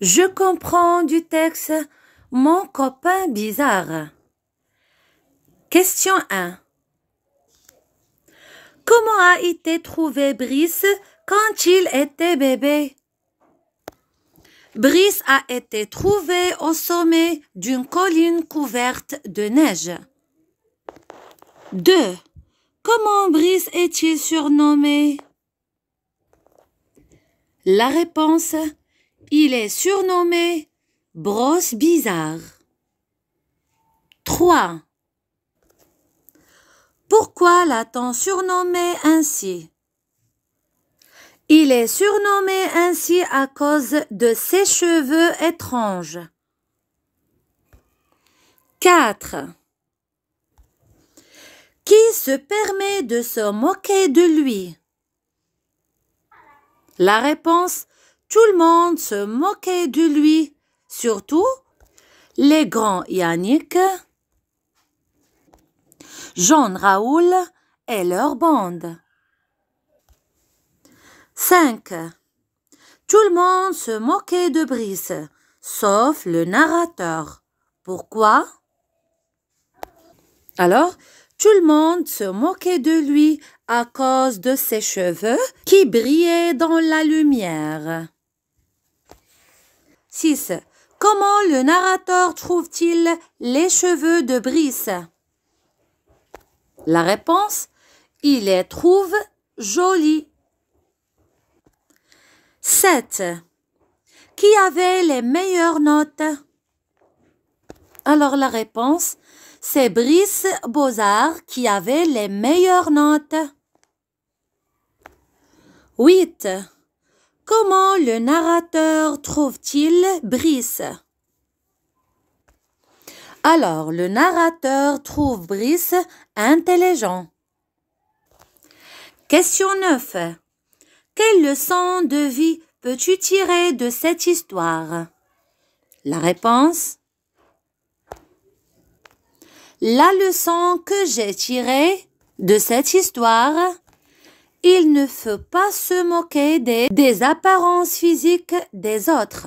Je comprends du texte mon copain bizarre. Question 1. Comment a été trouvé Brice quand il était bébé? Brice a été trouvé au sommet d'une colline couverte de neige. 2. Comment Brice est-il surnommé La réponse il est surnommé brosse bizarre. 3. Pourquoi l'a-t-on surnommé ainsi Il est surnommé ainsi à cause de ses cheveux étranges. 4. Qui se permet de se moquer de lui La réponse tout le monde se moquait de lui, surtout les grands Yannick, Jean Raoul et leur bande. 5. Tout le monde se moquait de Brice, sauf le narrateur. Pourquoi Alors, tout le monde se moquait de lui à cause de ses cheveux qui brillaient dans la lumière. 6. Comment le narrateur trouve-t-il les cheveux de Brice La réponse, il les trouve jolis. 7. Qui avait les meilleures notes Alors la réponse, c'est Brice beaux qui avait les meilleures notes. 8. Comment le narrateur trouve-t-il Brice Alors, le narrateur trouve Brice intelligent. Question 9. Quelle leçon de vie peux-tu tirer de cette histoire La réponse La leçon que j'ai tirée de cette histoire il ne faut pas se moquer des, apparences physiques des autres.